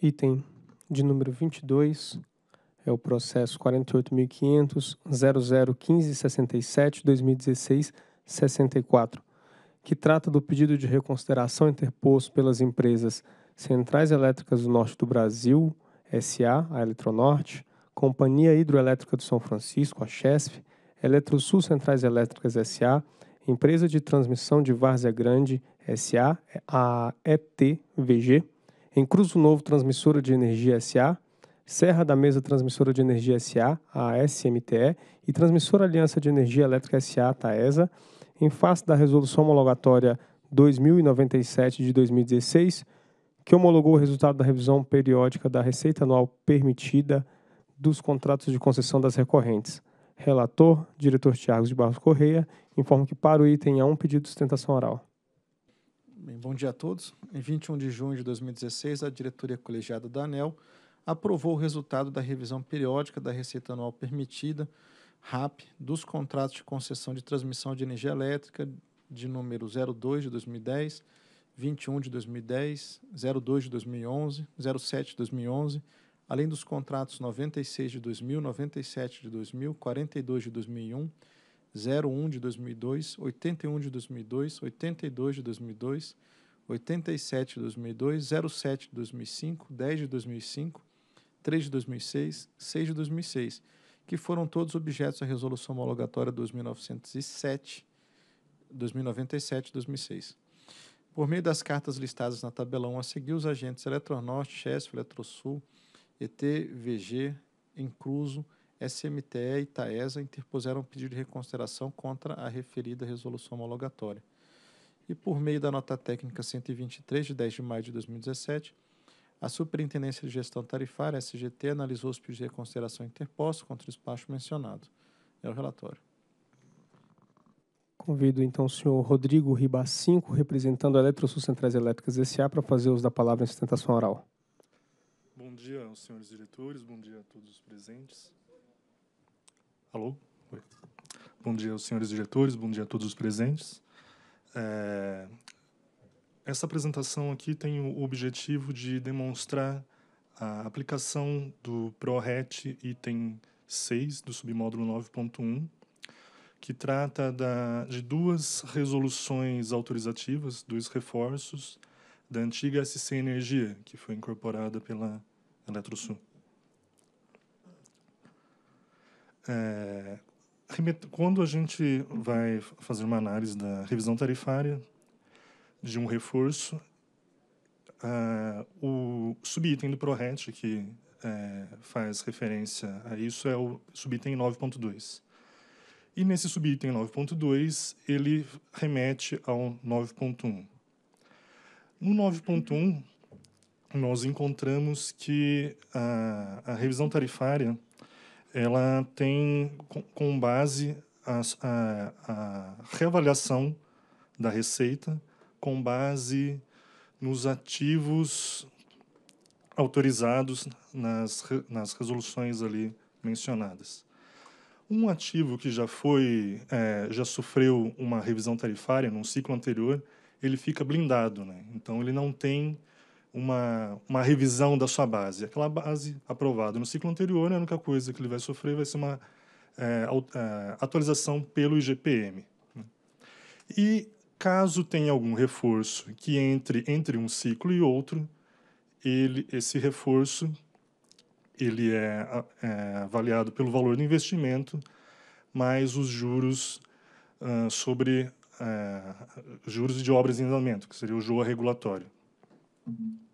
Item de número 22 é o processo 48.500.001567-2016-64, que trata do pedido de reconsideração interposto pelas empresas Centrais Elétricas do Norte do Brasil, SA, a Eletronorte, Companhia Hidroelétrica do São Francisco, a CHESF, Eletrosul Centrais Elétricas SA, Empresa de Transmissão de Várzea Grande SA, a ETVG, em Cruzo Novo Transmissora de Energia SA, Serra da Mesa Transmissora de Energia SA, a SMTE, e Transmissora Aliança de Energia Elétrica SA, TAESA, em face da Resolução Homologatória 2097 de 2016, que homologou o resultado da revisão periódica da receita anual permitida dos contratos de concessão das recorrentes. Relator, diretor Tiago de Barros Correia, informa que para o item há um pedido de sustentação oral. Bem, bom dia a todos. Em 21 de junho de 2016, a diretoria colegiada da ANEL aprovou o resultado da revisão periódica da receita anual permitida, RAP, dos contratos de concessão de transmissão de energia elétrica de número 02 de 2010, 21 de 2010, 02 de 2011, 07 de 2011, além dos contratos 96 de 2000, 97 de 2000, 42 de 2001 01 de 2002, 81 de 2002, 82 de 2002, 87 de 2002, 07 de 2005, 10 de 2005, 3 de 2006, 6 de 2006, que foram todos objetos da resolução homologatória 2907, 2097 2006. Por meio das cartas listadas na tabela 1 a seguir, os agentes Eletronorte, Chesf, Eletrosul, ET, VG, Incluso, SMTE e Taesa interpuseram um pedido de reconsideração contra a referida resolução homologatória. E por meio da nota técnica 123 de 10 de maio de 2017, a Superintendência de Gestão Tarifária, SGT, analisou os pedidos de reconsideração interpostos contra o despacho mencionado. É o relatório. Convido então o senhor Rodrigo Ribacinco, representando a Eletrosul Centrais Elétricas S.A., para fazer uso da palavra em sustentação oral. Bom dia aos senhores diretores, bom dia a todos os presentes. Alô? Oi. Bom dia aos senhores diretores, bom dia a todos os presentes. É... Essa apresentação aqui tem o objetivo de demonstrar a aplicação do ProRet item 6 do submódulo 9.1, que trata da, de duas resoluções autorizativas, dois reforços da antiga SC Energia, que foi incorporada pela Eletrosul. É, quando a gente vai fazer uma análise da revisão tarifária de um reforço, é, o subitem do ProRet, que é, faz referência a isso, é o subitem 9.2. E nesse subitem 9.2, ele remete ao 9.1. No 9.1, nós encontramos que a, a revisão tarifária ela tem com base a, a, a reavaliação da receita com base nos ativos autorizados nas, nas resoluções ali mencionadas. Um ativo que já foi é, já sofreu uma revisão tarifária num ciclo anterior, ele fica blindado, né? Então ele não tem uma, uma revisão da sua base. Aquela base aprovada no ciclo anterior, né, a única coisa que ele vai sofrer vai ser uma é, é atualização pelo IGPM. Né. E caso tenha algum reforço que entre entre um ciclo e outro, ele, esse reforço ele é, é avaliado pelo valor do investimento mais os juros uh, sobre uh, juros de obras em andamento, que seria o JOA regulatório. Uhum.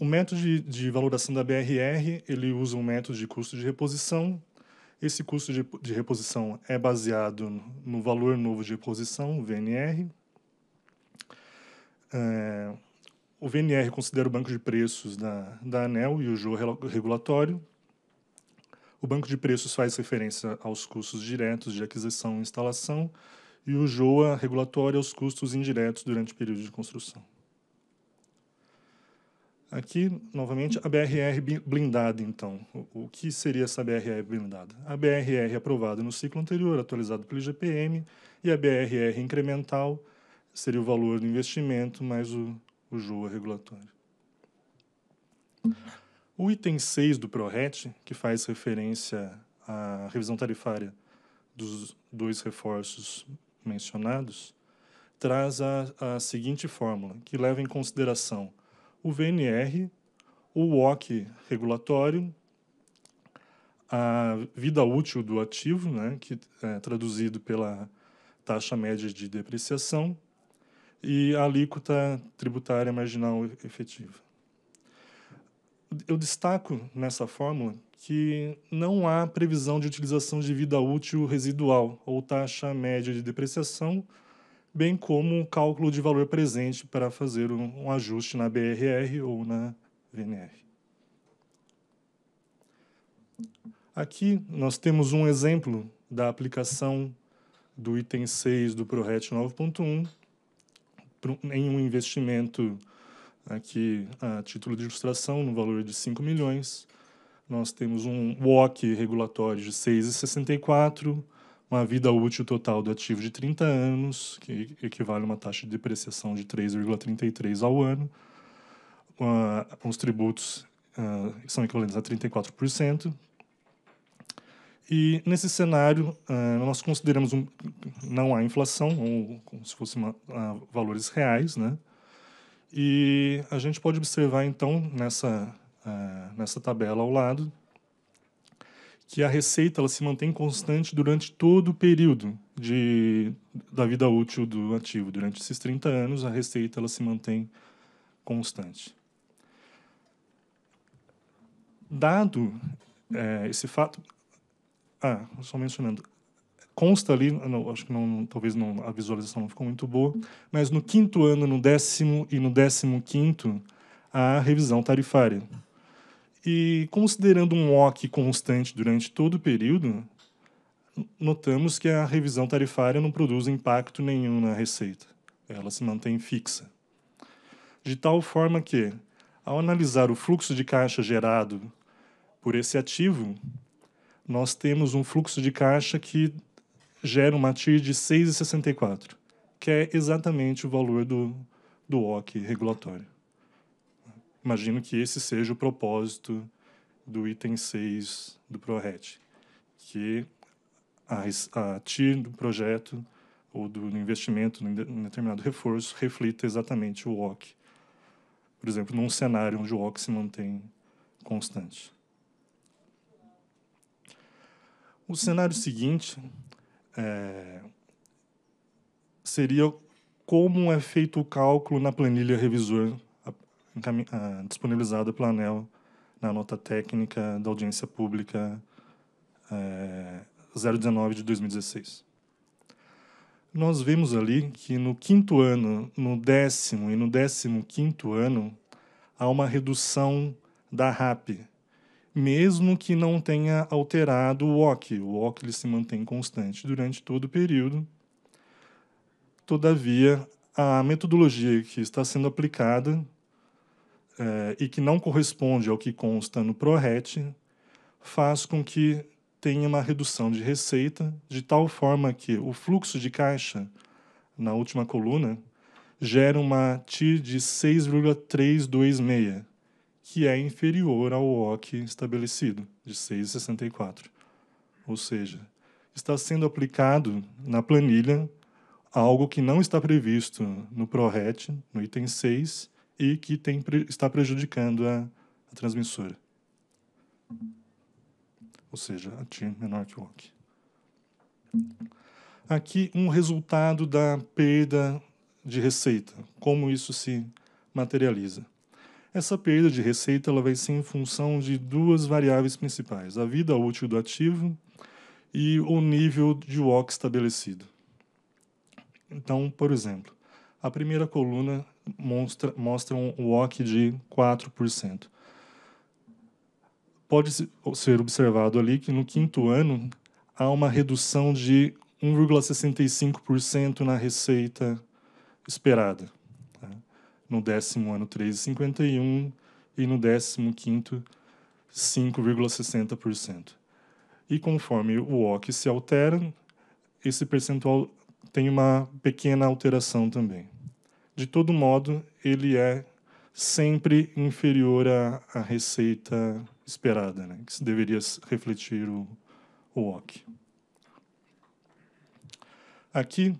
O método de, de valoração da BRR, ele usa um método de custo de reposição. Esse custo de, de reposição é baseado no, valor novo de reposição, VNR. É, o VNR considera o banco de preços da, da ANEL e o JO regulatório. O banco de preços faz referência aos custos diretos de aquisição e instalação e o JOA regulatório aos custos indiretos durante o período de construção. Aqui, novamente, a BRR blindada, então. O, que seria essa BRR blindada? A BRR aprovada no ciclo anterior, atualizada pelo IGPM, e a BRR incremental seria o valor do investimento mais o, o JOA regulatório. O item 6 do PRORET, que faz referência à revisão tarifária dos dois reforços mencionados, traz a, a seguinte fórmula, que leva em consideração o VNR, o WOC regulatório, a vida útil do ativo, né, que é traduzido pela taxa média de depreciação, e a alíquota tributária marginal efetiva. Eu destaco nessa fórmula que não há previsão de utilização de vida útil residual ou taxa média de depreciação bem como o cálculo de valor presente para fazer um, um ajuste na BRR ou na VNR. Aqui nós temos um exemplo da aplicação do item 6 do ProRet 9.1 em um investimento aqui a título de ilustração no valor de 5 milhões. Nós temos um WOC regulatório de 6,64 uma vida útil total do ativo de 30 anos, que equivale a uma taxa de depreciação de 3,33 ao ano, uh, os tributos uh, ah, que são equivalentes a 34%. E nesse cenário, uh, nós consideramos um, não há inflação, ou como se fossem uh, ah, valores reais, né? E a gente pode observar então nessa nessa tabela ao lado que a receita ela se mantém constante durante todo o período de, da vida útil do ativo. Durante esses 30 anos, a receita ela se mantém constante. Dado é, esse fato. Ah, só mencionando. Consta ali, ah, não, acho que não, talvez não, a visualização não ficou muito boa, mas no quinto ano, no décimo e no décimo quinto, a revisão tarifária e considerando um OC constante durante todo o período, notamos que a revisão tarifária não produz impacto nenhum na receita. Ela se mantém fixa. De tal forma que, ao analisar o fluxo de caixa gerado por esse ativo, nós temos um fluxo de caixa que gera uma TIR de 6,64, que é exatamente o valor do, do OC regulatório. Imagino que esse seja o propósito do item 6 do ProRet, que a, a TIR do projeto ou do investimento em determinado reforço reflita exatamente o OC. Por exemplo, num cenário onde o OC se mantém constante. O cenário seguinte é, seria como é feito o cálculo na planilha revisor ah, disponibilizado pela ANEL na nota técnica da audiência pública é, eh, 019 de 2016. Nós vimos ali que no quinto ano, no décimo e no décimo quinto ano, há uma redução da RAP, mesmo que não tenha alterado o OC. O OC ele se mantém constante durante todo o período. Todavia, a metodologia que está sendo aplicada é, e que não corresponde ao que consta no PRORET, faz com que tenha uma redução de receita, de tal forma que o fluxo de caixa, na última coluna, gera uma TIR de 6,326, que é inferior ao OC estabelecido, de 6,64. Ou seja, está sendo aplicado na planilha algo que não está previsto no PRORET, no item 6, e que tem, está prejudicando a, a transmissora. Ou seja, a TIM menor que o OC. Aqui um resultado da perda de receita, como isso se materializa. Essa perda de receita ela vai ser em função de duas variáveis principais: a vida útil do ativo e o nível de WOC estabelecido. Então, por exemplo, a primeira coluna mostra, mostram um walk de 4%. Pode ser observado ali que no quinto ano há uma redução de 1,65% na receita esperada. Tá? No décimo ano, 3,51% e no décimo quinto, 5,60%. E conforme o WOC se altera, esse percentual tem uma pequena alteração também de todo modo, ele é sempre inferior à, à receita esperada, né? que deveria refletir o, o Aqui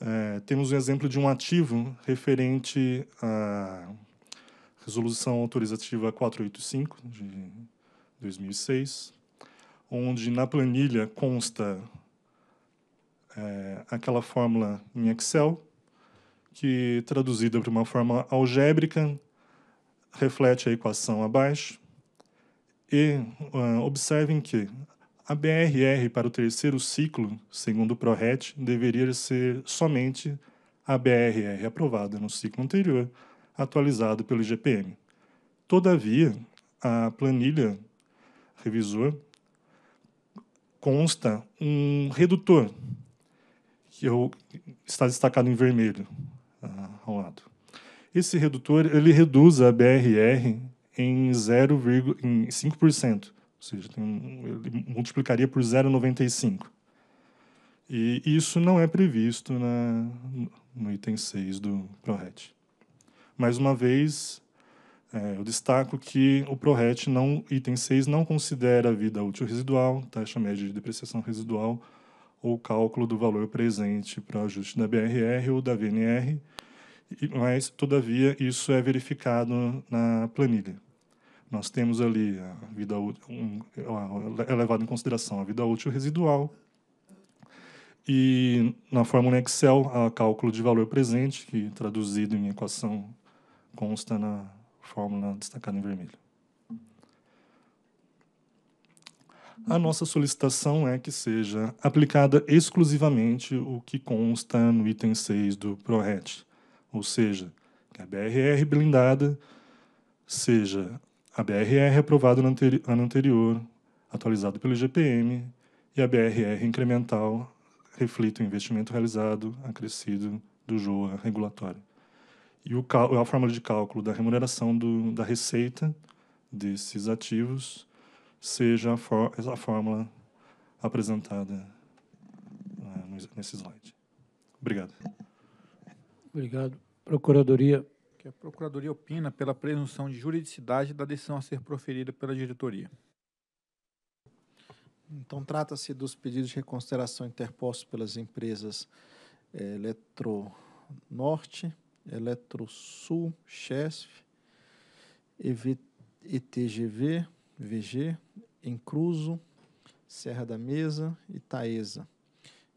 é, temos um exemplo de um ativo referente à Resolução Autorizativa 485 de 2006, onde na planilha consta é, aquela fórmula em Excel que traduzida para uma forma algébrica reflete a equação abaixo. E uh, observem que a BRR para o terceiro ciclo, segundo o ProRet, deveria ser somente a BRR aprovada no ciclo anterior, atualizada pelo IGPM. Todavia, a planilha revisor consta um redutor que eu, está destacado em vermelho, ao lado. Esse redutor ele reduz a BRR em 0, em 5%, ou seja, tem, ele multiplicaria por 0,95. E isso não é previsto na, no item 6 do ProRet. Mais uma vez, é, eu destaco que o ProRet, não, item 6, não considera a vida útil residual, taxa média de depreciação residual, ou cálculo do valor presente para o ajuste da BRR ou da VNR, mas, todavia, isso é verificado na planilha. Nós temos ali a vida um, é levado em consideração a vida útil residual e na fórmula Excel a cálculo de valor presente, que traduzido em equação consta na fórmula destacada em vermelho. A nossa solicitação é que seja aplicada exclusivamente o que consta no item 6 do PRORET, ou seja, que a BRR blindada seja a BRR aprovada no anteri ano anterior, atualizada pelo IGPM, e a BRR incremental reflita o investimento realizado acrescido do JOA regulatório. E o a fórmula de cálculo da remuneração do, da receita desses ativos seja a, a fórmula apresentada né, nesse slide. Obrigado. Obrigado. Procuradoria. Que a Procuradoria opina pela presunção de juridicidade da decisão a ser proferida pela diretoria. Então, trata-se dos pedidos de reconsideração interpostos pelas empresas é, Eletronorte, Eletrosul, Chesf, ETGV, VG, Encruzo, Serra da Mesa e Taesa,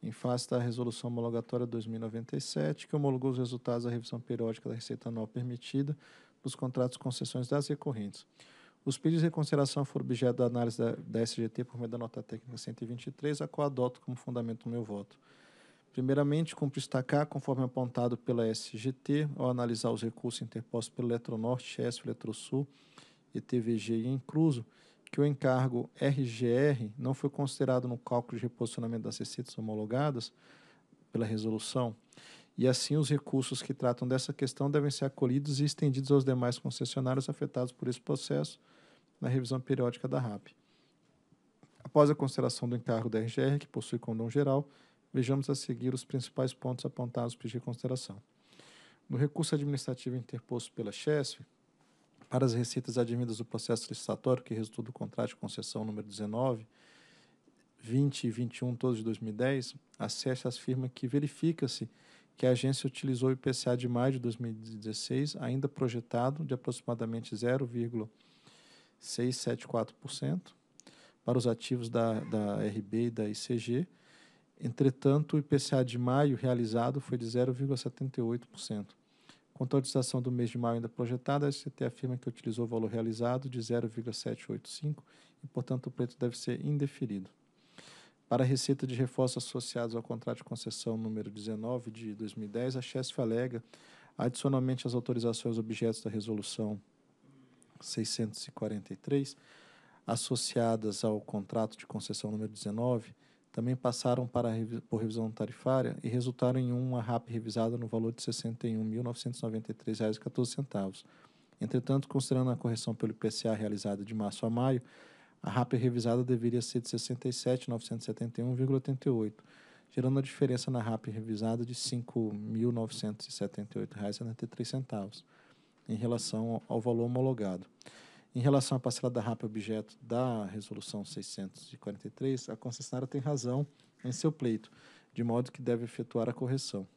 em face da Resolução Homologatória 2097, que homologou os resultados da revisão periódica da receita anual permitida dos contratos de concessões das recorrentes. Os pedidos de reconsideração foram objeto da análise da, da SGT por meio da nota técnica 123, a qual adoto como fundamento o meu voto. Primeiramente, cumpro destacar, conforme apontado pela SGT, ao analisar os recursos interpostos pelo Eletronorte, ESF, Eletrosul, ETVG e Incluso, que o encargo RGR não foi considerado no cálculo de reposicionamento das receitas homologadas pela resolução, e assim os recursos que tratam dessa questão devem ser acolhidos e estendidos aos demais concessionários afetados por esse processo na revisão periódica da RAP. Após a consideração do encargo da RGR, que possui condão geral, vejamos a seguir os principais pontos apontados para tipo de consideração. No recurso administrativo interposto pela CHESF, para as receitas advindas do processo licitatório que resultou do contrato de concessão número 19, 20 e 21, todos de 2010, a SESC afirma que verifica-se que a agência utilizou o IPCA de maio de 2016, ainda projetado de aproximadamente 0,674%, para os ativos da, da RB e da ICG. Entretanto, o IPCA de maio realizado foi de 0,78%. A Contabilização do mês de maio ainda projetada, a SCT afirma que utilizou o valor realizado de 0,785 e, portanto, o preço deve ser indeferido. Para a receita de reforços associados ao contrato de concessão número 19 de 2010, a Chesf alega, adicionalmente às autorizações objetos da resolução 643, associadas ao contrato de concessão número 19, também passaram para por revisão tarifária e resultaram em uma RAP revisada no valor de R$ 61.993,14. Entretanto, considerando a correção pelo IPCA realizada de março a maio, a RAP revisada deveria ser de R$ 67.971,88, gerando a diferença na RAP revisada de R$ 5.978,73 em relação ao valor homologado. Em relação à parcela da RAP objeto da resolução 643, a concessionária tem razão em seu pleito, de modo que deve efetuar a correção.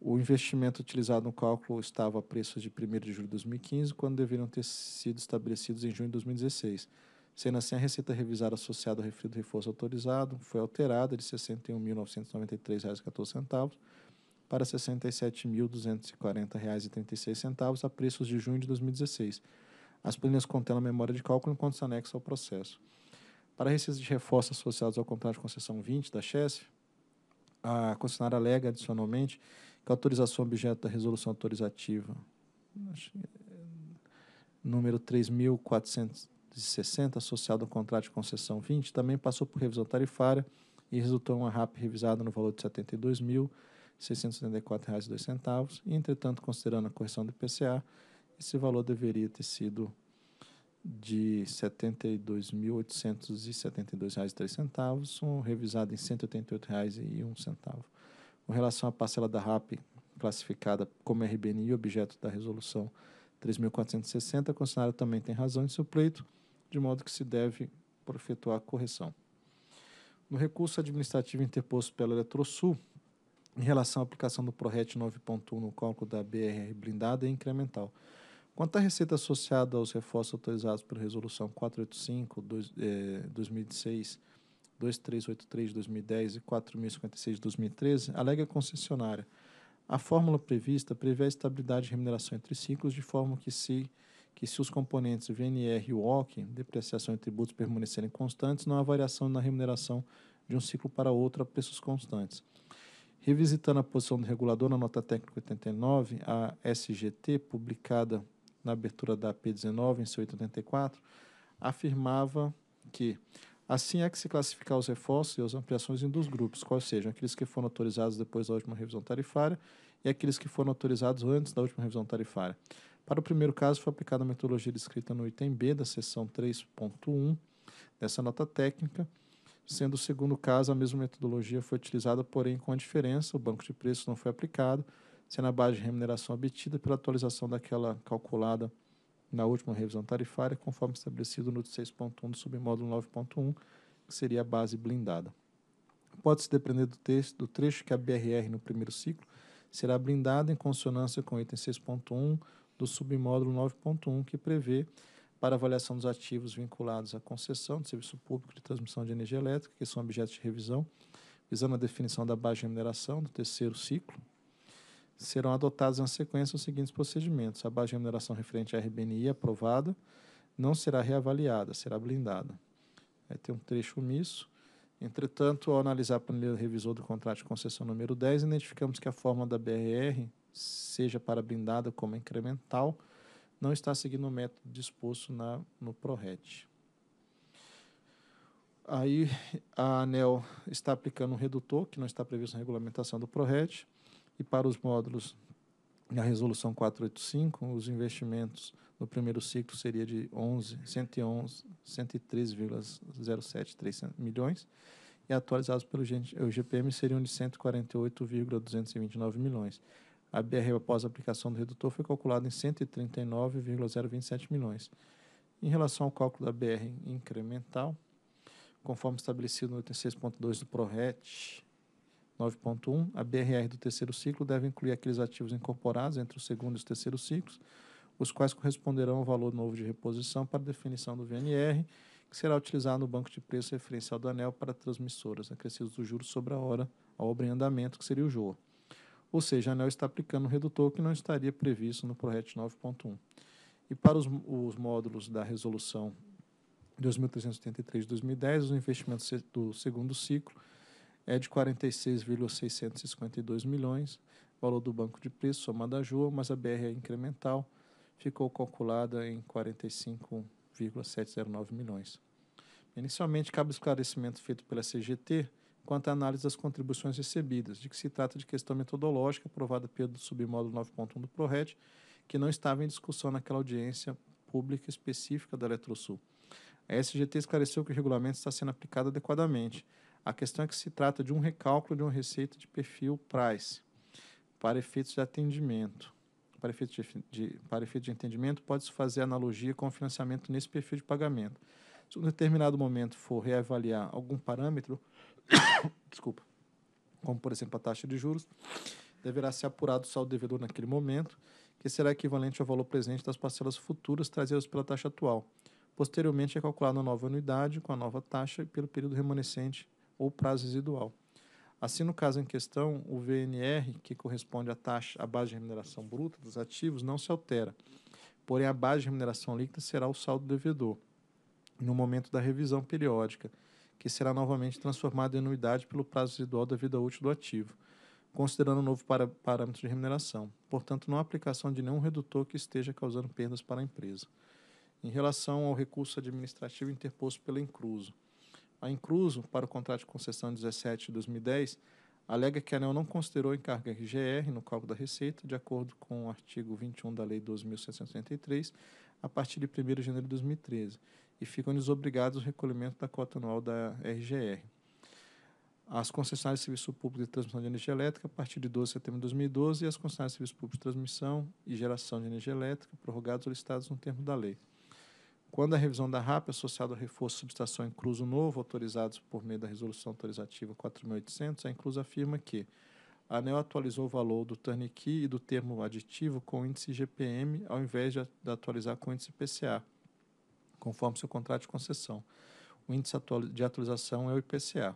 O investimento utilizado no cálculo estava a preços de 1 de julho de 2015, quando deveriam ter sido estabelecidos em junho de 2016. Sendo assim, a receita revisada associada ao de reforço autorizado foi alterada de R$ 61.993,14 para R$ 67.240,36 a preços de junho de 2016 as planilhas contêm a memória de cálculo enquanto se anexa ao processo. Para receitas de reforços associados ao contrato de concessão 20 da Chess, a concessionária alega adicionalmente que a autorização objeto da resolução autorizativa é, número 3.460, associado ao contrato de concessão 20, também passou por revisão tarifária e resultou em uma RAP revisada no valor de R$ 72.674,02. Entretanto, considerando a correção do IPCA, esse valor deveria ter sido de R$ 72.872,03, um revisado em R$ 188,01. Com relação à parcela da RAP, classificada como RBNI, objeto da resolução 3.460, a concessionária também tem razão em seu pleito, de modo que se deve efetuar a correção. No recurso administrativo interposto pela Eletrosul, em relação à aplicação do PRORET 9.1 no cálculo da BR blindada é incremental. Quanto à receita associada aos reforços autorizados pela Resolução 485, de eh, 2006, 2383 de 2010 e 4056 de 2013, alega a concessionária. A fórmula prevista prevê a estabilidade de remuneração entre ciclos, de forma que se, que se os componentes VNR e WOC, depreciação e tributos, permanecerem constantes, não há variação na remuneração de um ciclo para outro a preços constantes. Revisitando a posição do regulador na nota técnica 89, a SGT, publicada na abertura da P19, em seu 84, afirmava que assim é que se classificar os reforços e as ampliações em dois grupos, quais sejam aqueles que foram autorizados depois da última revisão tarifária e aqueles que foram autorizados antes da última revisão tarifária. Para o primeiro caso, foi aplicada a metodologia descrita no item B da seção 3.1 dessa nota técnica, sendo o segundo caso, a mesma metodologia foi utilizada, porém com a diferença, o banco de preços não foi aplicado, sendo a base de remuneração obtida pela atualização daquela calculada na última revisão tarifária, conforme estabelecido no 6.1 do submódulo 9.1, que seria a base blindada. Pode-se depender do, texto, do trecho que a BRR no primeiro ciclo será blindada em consonância com o item 6.1 do submódulo 9.1, que prevê para avaliação dos ativos vinculados à concessão de serviço público de transmissão de energia elétrica, que são objetos de revisão, visando a definição da base de remuneração do terceiro ciclo, serão adotados na sequência os seguintes procedimentos. A base de remuneração referente à RBNI aprovada não será reavaliada, será blindada. Vai é, ter um trecho omisso. Entretanto, ao analisar a planilha revisor do contrato de concessão número 10, identificamos que a forma da BRR, seja para blindada como incremental, não está seguindo o método disposto na, no PRORET. Aí a ANEL está aplicando um redutor, que não está previsto na regulamentação do PRORET, e para os módulos na resolução 485, os investimentos no primeiro ciclo seria de 11, 111, 113,073 milhões e atualizados pelo GPM seriam de 148,229 milhões. A BR após a aplicação do redutor foi calculada em 139,027 milhões. Em relação ao cálculo da BR incremental, conforme estabelecido no 86.2 do PRORET, 9.1, a BRR do terceiro ciclo deve incluir aqueles ativos incorporados entre o segundo e o terceiro ciclos, os quais corresponderão ao valor novo de reposição para definição do VNR, que será utilizado no banco de preço referencial do anel para transmissoras, acrescidos do juros sobre a hora ao obra em andamento, que seria o JOA. Ou seja, a anel está aplicando um redutor que não estaria previsto no PRORET 9.1. E para os, os módulos da resolução 2383 de 2010, os investimentos do segundo ciclo é de 46,652 milhões, valor do banco de preço somado à JUA, mas a BR é incremental ficou calculada em 45,709 milhões. Inicialmente, cabe esclarecimento feito pela CGT quanto à análise das contribuições recebidas, de que se trata de questão metodológica aprovada pelo submódulo 9.1 do PRORET, que não estava em discussão naquela audiência pública específica da Eletrosul. A SGT esclareceu que o regulamento está sendo aplicado adequadamente, a questão é que se trata de um recálculo de uma receita de perfil price para efeitos de atendimento. Para efeitos de, de, para efeitos de entendimento, pode-se fazer analogia com o financiamento nesse perfil de pagamento. Se em um determinado momento for reavaliar algum parâmetro, desculpa, como por exemplo a taxa de juros, deverá ser apurado o saldo devedor naquele momento, que será equivalente ao valor presente das parcelas futuras trazidas pela taxa atual. Posteriormente é calculada a nova anuidade com a nova taxa pelo período remanescente ou prazo residual. Assim, no caso em questão, o VNR, que corresponde à taxa, à base de remuneração bruta dos ativos, não se altera. Porém, a base de remuneração líquida será o saldo do devedor, no momento da revisão periódica, que será novamente transformada em anuidade pelo prazo residual da vida útil do ativo, considerando o novo para, parâmetro de remuneração. Portanto, não há aplicação de nenhum redutor que esteja causando perdas para a empresa. Em relação ao recurso administrativo interposto pela Incluso, a Incluso, para o contrato de concessão 17 de 2010, alega que a ANEL não considerou encargo RGR no cálculo da receita, de acordo com o artigo 21 da Lei 12.783, a partir de 1 de janeiro de 2013, e ficam desobrigados o recolhimento da cota anual da RGR. As concessionárias de serviço público de transmissão de energia elétrica, a partir de 12 de setembro de 2012, e as concessionárias de serviço público de transmissão e geração de energia elétrica, prorrogados ou listados no termo da lei quando a revisão da RAP é associada ao reforço de subestação incluso novo, autorizados por meio da Resolução Autorizativa 4.800, a inclusa afirma que a ANEL atualizou o valor do turnkey e do termo aditivo com o índice GPM, ao invés de atualizar com o índice IPCA, conforme seu contrato de concessão. O índice de atualização é o IPCA.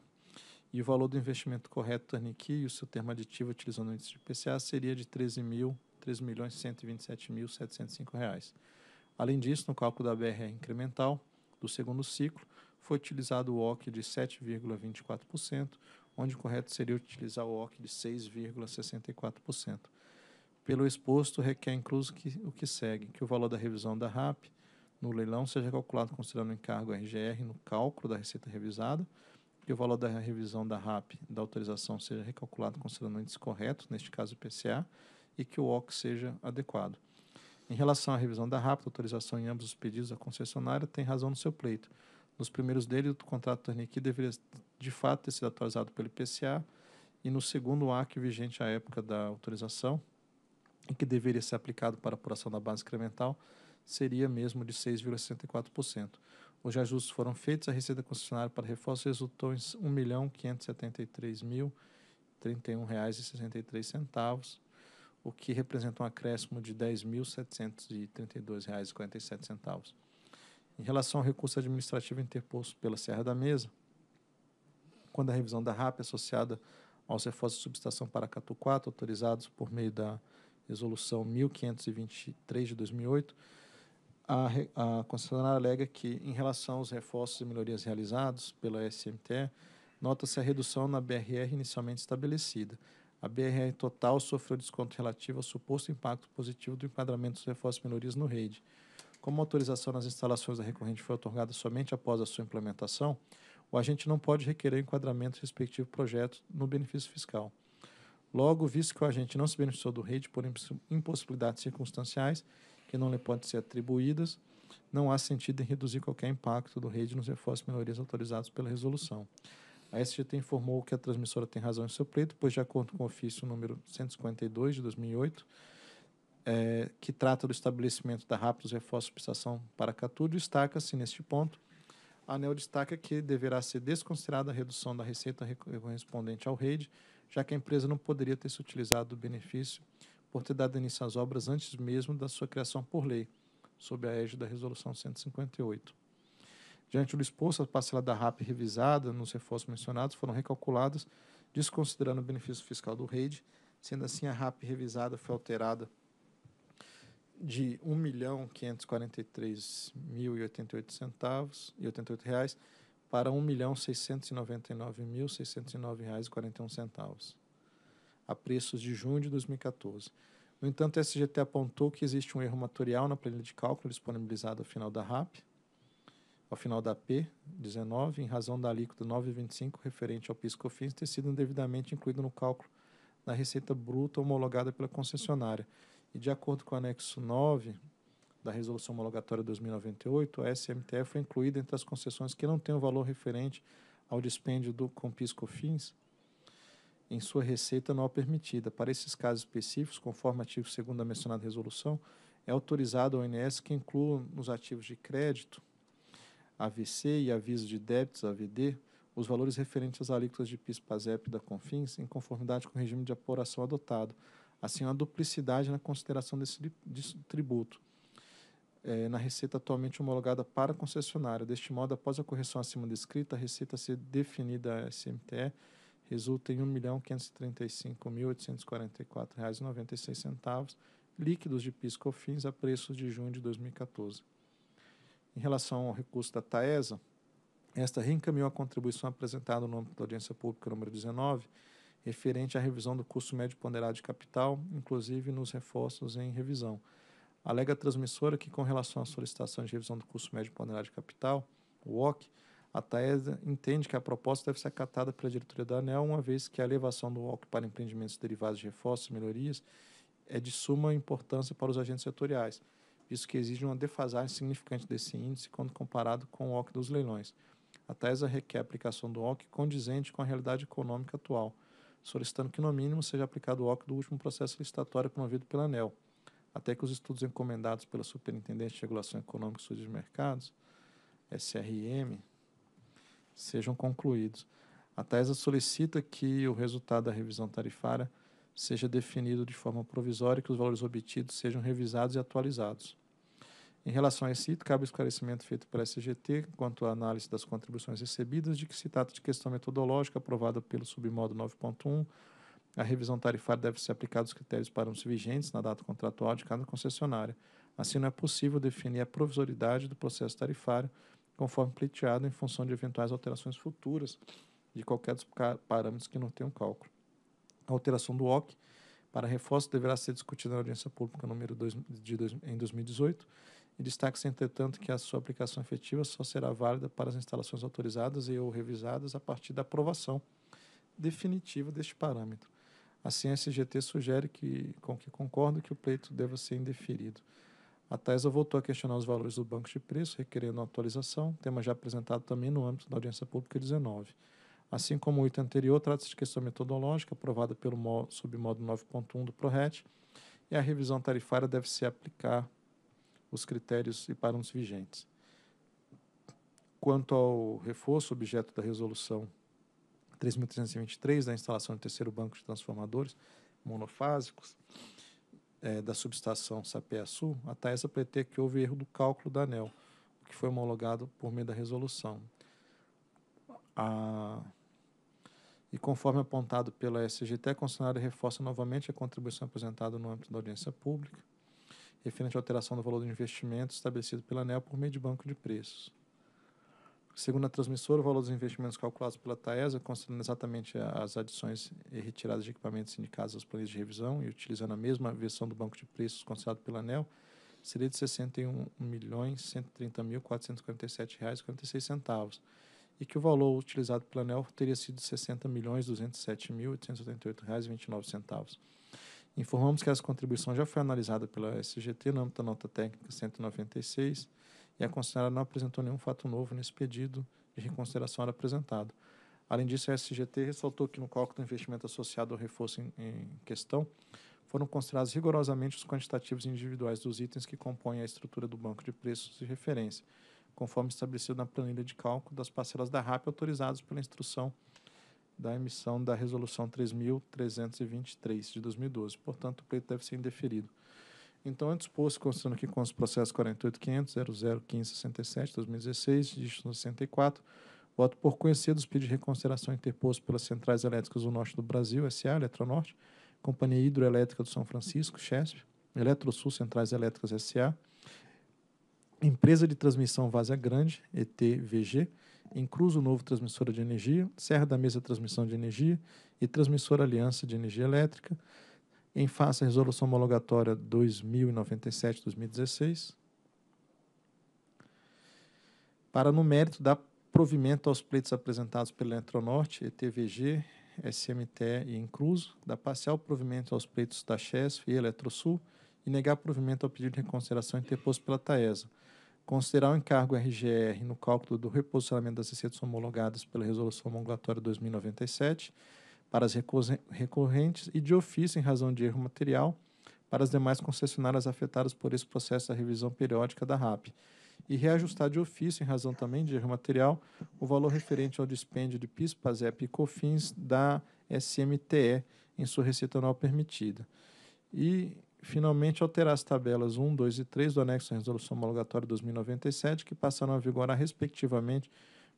E o valor do investimento correto do turnkey e o seu termo aditivo utilizando o índice de IPCA seria de R$ 13.127.705. Além disso, no cálculo da BR incremental do segundo ciclo, foi utilizado o OC de 7,24%, onde o correto seria utilizar o OC de 6,64%. Pelo exposto, requer incluso que, o que segue, que o valor da revisão da RAP no leilão seja calculado considerando o encargo RGR no cálculo da receita revisada, que o valor da revisão da RAP da autorização seja recalculado considerando o índice correto, neste caso IPCA, e que o OC seja adequado. Em relação à revisão da rápida autorização em ambos os pedidos, a concessionária tem razão no seu pleito. Nos primeiros dele, o contrato Torniqui deveria de fato ter sido atualizado pelo IPCA e no segundo ARC vigente à época da autorização, e que deveria ser aplicado para apuração da base incremental, seria mesmo de 6,64%. Os ajustes foram feitos, a receita concessionária para reforço resultou em R$ 1.573.031,63 o que representa um acréscimo de R$ 10.732,47. Em relação ao recurso administrativo interposto pela Serra da Mesa, quando a revisão da RAP é associada aos reforços de subestação Paracatu 4, autorizados por meio da Resolução 1523 de 2008, a, a concessionária alega que, em relação aos reforços e melhorias realizados pela SMTE, nota-se a redução na BRR inicialmente estabelecida, a BRR total sofreu desconto relativo ao suposto impacto positivo do enquadramento dos reforços minorias no rede, Como a autorização nas instalações da recorrente foi otorgada somente após a sua implementação, o agente não pode requerer o enquadramento do respectivo projeto no benefício fiscal. Logo, visto que o agente não se beneficiou do rede por impossibilidades circunstanciais que não lhe podem ser atribuídas, não há sentido em reduzir qualquer impacto do rede nos reforços minorias autorizados pela resolução. A SGT informou que a transmissora tem razão em seu pleito, pois, de acordo com o ofício número 152 de 2008, é, que trata do estabelecimento da Rápidos Reforço Prestação para Catudo, destaca-se neste ponto. A ANEL destaca que deverá ser desconsiderada a redução da receita correspondente ao REID, já que a empresa não poderia ter se utilizado do benefício por ter dado início às obras antes mesmo da sua criação por lei, sob a égide da Resolução 158. Diante do exposto, a parcela da RAP revisada nos reforços mencionados foram recalculadas, desconsiderando o benefício fiscal do REID. Sendo assim, a RAP revisada foi alterada de R$ 1.543.088 para R$ 1.699.609,41, a preços de junho de 2014. No entanto, a SGT apontou que existe um erro material na planilha de cálculo disponibilizada ao final da RAP, ao final da P19, em razão da alíquota 9,25 referente ao PIS/COFINS ter sido indevidamente incluído no cálculo da receita bruta homologada pela concessionária. E de acordo com o anexo 9 da Resolução Homologatória 2098, a SMTE foi incluída entre as concessões que não têm o valor referente ao dispêndio do cofins em sua receita não permitida. Para esses casos específicos, conforme artigo 2 da mencionada resolução, é autorizado ao ONS que inclua nos ativos de crédito AVC e aviso de débitos, AVD, os valores referentes às alíquotas de PIS, PASEP da CONFINS em conformidade com o regime de apuração adotado. Assim, a duplicidade na consideração desse, desse tributo é, na receita atualmente homologada para concessionária. Deste modo, após a correção acima descrita, a receita a ser definida a SMTE resulta em R$ 1.535.844,96 líquidos de PIS/COFINS a preços de junho de 2014. Em relação ao recurso da TAESA, esta reencaminhou a contribuição apresentada no âmbito da audiência pública número 19, referente à revisão do custo médio ponderado de capital, inclusive nos reforços em revisão. Alega a transmissora que, com relação à solicitação de revisão do custo médio ponderado de capital, o OC, a TAESA entende que a proposta deve ser acatada pela diretoria da ANEL, uma vez que a elevação do OC para empreendimentos derivados de reforços e melhorias é de suma importância para os agentes setoriais isso que exige uma defasagem significante desse índice quando comparado com o OC dos leilões. A TESA requer a aplicação do OC condizente com a realidade econômica atual, solicitando que, no mínimo, seja aplicado o OC do último processo licitatório promovido pela ANEL, até que os estudos encomendados pela Superintendente de Regulação Econômica e Estudos de Mercados, SRM, sejam concluídos. A TESA solicita que o resultado da revisão tarifária seja definido de forma provisória e que os valores obtidos sejam revisados e atualizados. Em relação a esse item, cabe o esclarecimento feito pela SGT quanto à análise das contribuições recebidas, de que se trata de questão metodológica aprovada pelo submodo 9.1. A revisão tarifária deve ser aplicada aos critérios para os vigentes na data contratual de cada concessionária. Assim, não é possível definir a provisoriedade do processo tarifário, conforme pleiteado, em função de eventuais alterações futuras de qualquer dos parâmetros que não tenham cálculo. A alteração do OC para reforço deverá ser discutida na audiência pública número de dois, em 2018 e destaca-se, entretanto, que a sua aplicação efetiva só será válida para as instalações autorizadas e ou revisadas a partir da aprovação definitiva deste parâmetro. Assim, a CGT sugere que, com que concordo, que o pleito deva ser indeferido. A TESA voltou a questionar os valores do banco de preço, requerendo atualização, tema já apresentado também no âmbito da audiência pública 19. Assim como o item anterior, trata-se de questão metodológica, aprovada pelo submódulo 9.1 do PRORET, e a revisão tarifária deve se aplicar os critérios e parâmetros vigentes. Quanto ao reforço objeto da resolução 3.323, da instalação do terceiro banco de transformadores monofásicos é, da subestação Sapé-Açu, a TAESA pretende que houve erro do cálculo da ANEL, o que foi homologado por meio da resolução. A... E conforme apontado pela SGT, a concessionária reforça novamente a contribuição apresentada no âmbito da audiência pública, referente à alteração do valor do investimento estabelecido pela ANEL por meio de banco de preços. Segundo a transmissora, o valor dos investimentos calculados pela TAESA, considerando exatamente as adições e retiradas de equipamentos indicados aos planos de revisão e utilizando a mesma versão do banco de preços considerado pela ANEL, seria de R$ 61.130.447,46 e que o valor utilizado pela ANEL teria sido R$ 60.207.888,29. Informamos que essa contribuição já foi analisada pela SGT no âmbito da nota técnica 196 e a concessionária não apresentou nenhum fato novo nesse pedido de reconsideração apresentado. Além disso, a SGT ressaltou que no cálculo do investimento associado ao reforço em, em questão foram considerados rigorosamente os quantitativos individuais dos itens que compõem a estrutura do banco de preços de referência, conforme estabelecido na planilha de cálculo das parcelas da RAP autorizadas pela instrução da emissão da Resolução 3.323 de 2012. Portanto, o pleito deve ser indeferido. Então, antes é posto, constando que com os processos 48.500.001567, 2016, dígito 64, voto por conhecer dos pedidos de reconsideração interposto pelas Centrais Elétricas do Norte do Brasil, SA, Eletronorte, Companhia Hidroelétrica do São Francisco, CHESP, Eletrosul Centrais Elétricas SA, Empresa de Transmissão Vaza Grande, ETVG, em Novo Transmissora de Energia, Serra da Mesa Transmissão de Energia e Transmissora Aliança de Energia Elétrica, em face à Resolução Homologatória 2097-2016, para, no mérito, dar provimento aos pleitos apresentados pela Eletronorte, ETVG, SMT e Incruso, dar parcial provimento aos pleitos da Chesf e Eletrosul e negar provimento ao pedido de reconsideração interposto pela TAESA, Considerar o encargo RGR no cálculo do reposicionamento das receitas homologadas pela Resolução Homologatória 2097 para as recorrentes e de ofício em razão de erro material para as demais concessionárias afetadas por esse processo da revisão periódica da RAP e reajustar de ofício, em razão também de erro material, o valor referente ao dispêndio de PIS, PASEP e COFINS da SMTE em sua receita anual permitida. E finalmente alterar as tabelas 1, 2 e 3 do anexo à Resolução Homologatória 2097, que passaram a vigorar, respectivamente,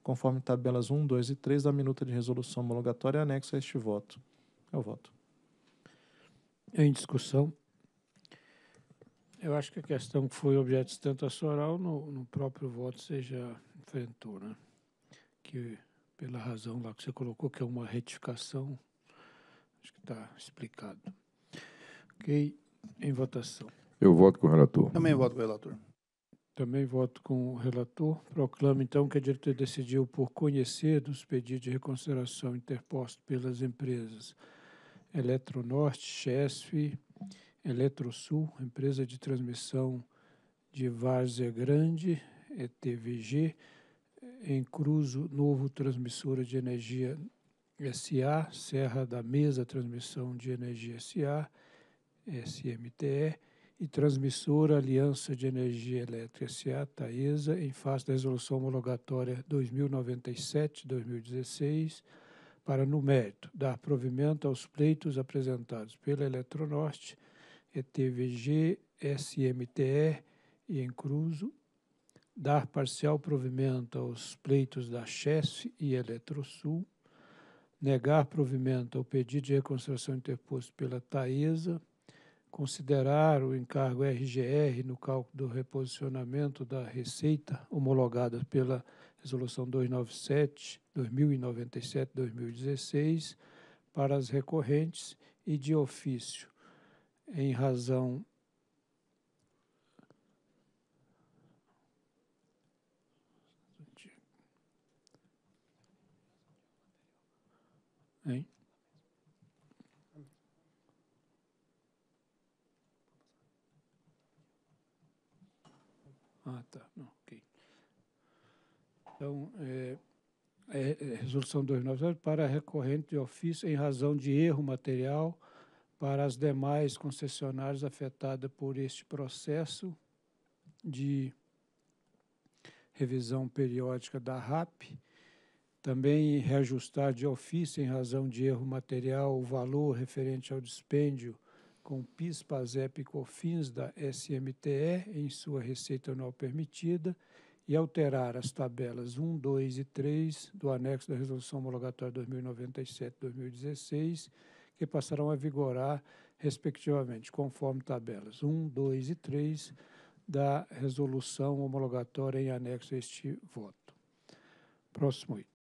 conforme tabelas 1, 2 e 3 da minuta de resolução homologatória anexa a este voto. É o voto. Em discussão. Eu acho que a questão que foi objeto de sustentação oral no, no próprio voto seja enfrentou, né? Que pela razão lá que você colocou, que é uma retificação, acho que está explicado. Ok. Em votação. Eu voto com o relator. Também voto com o relator. Também voto com o relator. Proclamo, então, que a diretoria decidiu por conhecer dos pedidos de reconsideração interpostos pelas empresas Eletronorte, Chesf, Eletrosul, empresa de transmissão de Várzea Grande, ETVG, em Cruzo, novo transmissora de energia SA, Serra da Mesa, transmissão de energia SA, SMTE, e transmissora Aliança de Energia Elétrica SA, Taesa, em face da resolução homologatória 2097-2016, para, no mérito, dar provimento aos pleitos apresentados pela Eletronorte, ETVG, SMTE e Encruzo, dar parcial provimento aos pleitos da Chess e Eletrosul, negar provimento ao pedido de reconstrução interposto pela Taesa, considerar o encargo RGR no cálculo do reposicionamento da receita homologada pela Resolução 297, 2097-2016 para as recorrentes e de ofício, em razão hein? Ah, Não, Então, é, é, é resolução 290 para recorrente de ofício em razão de erro material para as demais concessionárias afetadas por este processo de revisão periódica da RAP, também reajustar de ofício em razão de erro material o valor referente ao dispêndio com PIS, PASEP e COFINS da SMTE em sua receita anual permitida e alterar as tabelas 1, 2 e 3 do anexo da Resolução Homologatória 2097-2016, que passarão a vigorar, respectivamente, conforme tabelas 1, 2 e 3 da Resolução Homologatória em anexo a este voto. Próximo item.